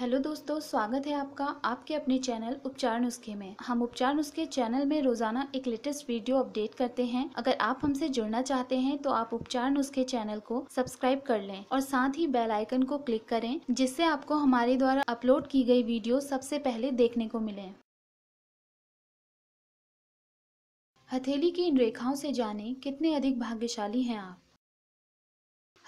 Hello दोस्तों स्वागत है आपका आपके अपने चैनल उपचार नुस्खे में हम उपचार नुस्खे चैनल में रोजाना एक लेटेस्ट वीडियो अपडेट करते हैं अगर आप हमसे जुड़ना चाहते हैं तो आप उपचार नुस्खे चैनल को सब्सक्राइब कर लें और साथ ही बेल आइकन को क्लिक करें जिससे आपको हमारे द्वारा अपलोड की गई वीडियो सबसे पहले देखने को मिले हथेली की इन रेखाओं से जाने कितने अधिक भाग्यशाली हैं आप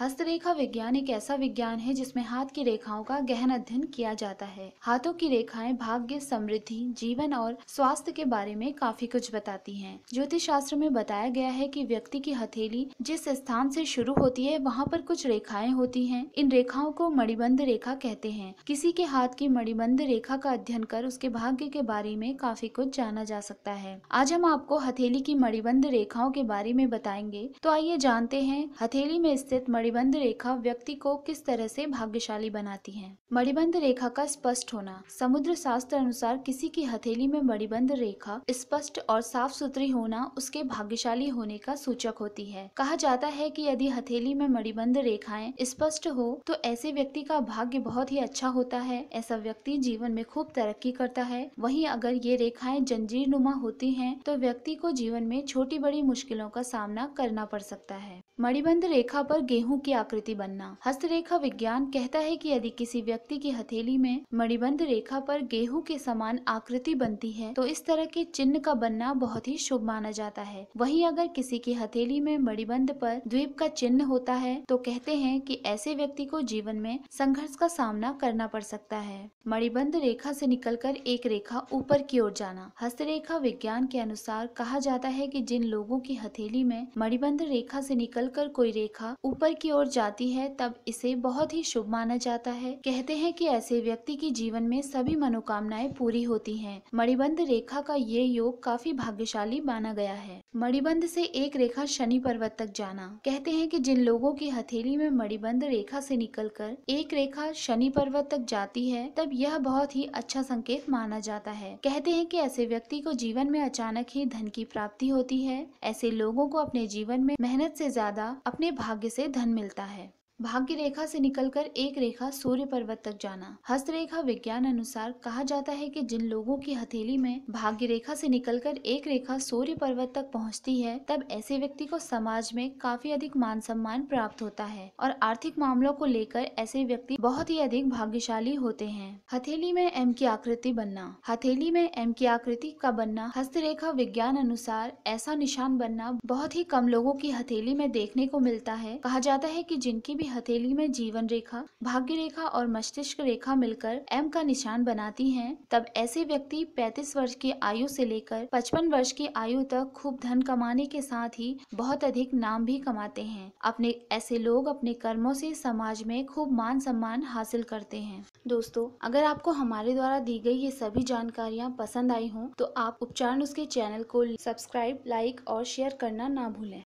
हस्तरेखा विज्ञान एक ऐसा विज्ञान है जिसमें हाथ की रेखाओं का गहन अध्ययन किया जाता है हाथों की रेखाएं भाग्य समृद्धि जीवन और स्वास्थ्य के बारे में काफी कुछ बताती हैं। ज्योतिष शास्त्र में बताया गया है कि व्यक्ति की हथेली जिस स्थान से शुरू होती है वहाँ पर कुछ रेखाएं होती है इन रेखाओं को मणिबंध रेखा कहते हैं किसी के हाथ की मणिबंध रेखा का अध्ययन कर उसके भाग्य के बारे में काफी कुछ जाना जा सकता है आज हम आपको हथेली की मणिबंध रेखाओं के बारे में बताएंगे तो आइए जानते हैं हथेली में स्थित मणिबंध रेखा व्यक्ति को किस तरह से भाग्यशाली बनाती है मणिबंध रेखा का स्पष्ट होना समुद्र शास्त्र अनुसार किसी की हथेली में मणिबंध रेखा स्पष्ट और साफ सुथरी होना उसके भाग्यशाली होने का सूचक होती है कहा जाता है कि यदि हथेली में मणिबंध रेखाएं स्पष्ट हो तो ऐसे व्यक्ति का भाग्य बहुत ही अच्छा होता है ऐसा व्यक्ति जीवन में खूब तरक्की करता है वही अगर ये रेखाएं जंजीर नुमा होती है तो व्यक्ति को जीवन में छोटी बड़ी मुश्किलों का सामना करना पड़ सकता है मणिबंध रेखा पर गेहूं मुंह की आकृति बनना हस्तरेखा विज्ञान कहता है कि यदि किसी व्यक्ति की हथेली में मणिबंध रेखा पर गेहूं के समान आकृति बनती है तो इस तरह के चिन्ह का बनना बहुत ही शुभ माना जाता है वहीं अगर किसी की हथेली में मणिबंध पर द्वीप का चिन्ह होता है तो कहते हैं कि ऐसे व्यक्ति को जीवन में संघर्ष का सामना करना पड़ सकता है मणिबंध रेखा से निकलकर एक रेखा ऊपर की ओर जाना हस्तरेखा विज्ञान के अनुसार कहा जाता है कि जिन लोगों की हथेली में मणिबंध रेखा से निकलकर कोई रेखा ऊपर की की ओर जाती है तब इसे बहुत ही शुभ माना जाता है कहते हैं कि ऐसे व्यक्ति की जीवन में सभी मनोकामनाएं पूरी होती हैं। मणिबंध रेखा का ये योग काफी भाग्यशाली माना गया है मणिबंध से एक रेखा शनि पर्वत तक जाना कहते हैं कि जिन लोगों की हथेली में मणिबंध रेखा से निकलकर एक रेखा शनि पर्वत तक जाती है तब यह बहुत ही अच्छा संकेत माना जाता है कहते हैं कि ऐसे व्यक्ति को जीवन में अचानक ही धन की प्राप्ति होती है ऐसे लोगों को अपने जीवन में मेहनत से ज्यादा अपने भाग्य से धन मिलता है भाग्य रेखा से निकलकर एक रेखा सूर्य पर्वत तक जाना हस्तरेखा विज्ञान अनुसार कहा जाता है कि जिन लोगों की हथेली में भाग्य रेखा से निकलकर एक रेखा सूर्य पर्वत तक पहुंचती है तब ऐसे व्यक्ति को समाज में काफी अधिक मान सम्मान प्राप्त होता है और आर्थिक मामलों को लेकर ऐसे व्यक्ति बहुत ही अधिक भाग्यशाली होते हैं हथेली में एम की आकृति बनना हथेली में एम की आकृति का बनना हस्तरेखा विज्ञान अनुसार ऐसा निशान बनना बहुत ही कम लोगों की हथेली में देखने को मिलता है कहा जाता है की जिनकी भी की हथेली में जीवन रेखा भाग्य रेखा और मस्तिष्क रेखा मिलकर एम का निशान बनाती हैं, तब ऐसे व्यक्ति 35 वर्ष की आयु से लेकर 55 वर्ष की आयु तक खूब धन कमाने के साथ ही बहुत अधिक नाम भी कमाते हैं अपने ऐसे लोग अपने कर्मो से समाज में खूब मान सम्मान हासिल करते हैं दोस्तों अगर आपको हमारे द्वारा दी गई ये सभी जानकारियाँ पसंद आई हो तो आप उपचार उसके चैनल को सब्सक्राइब लाइक और शेयर करना ना भूलें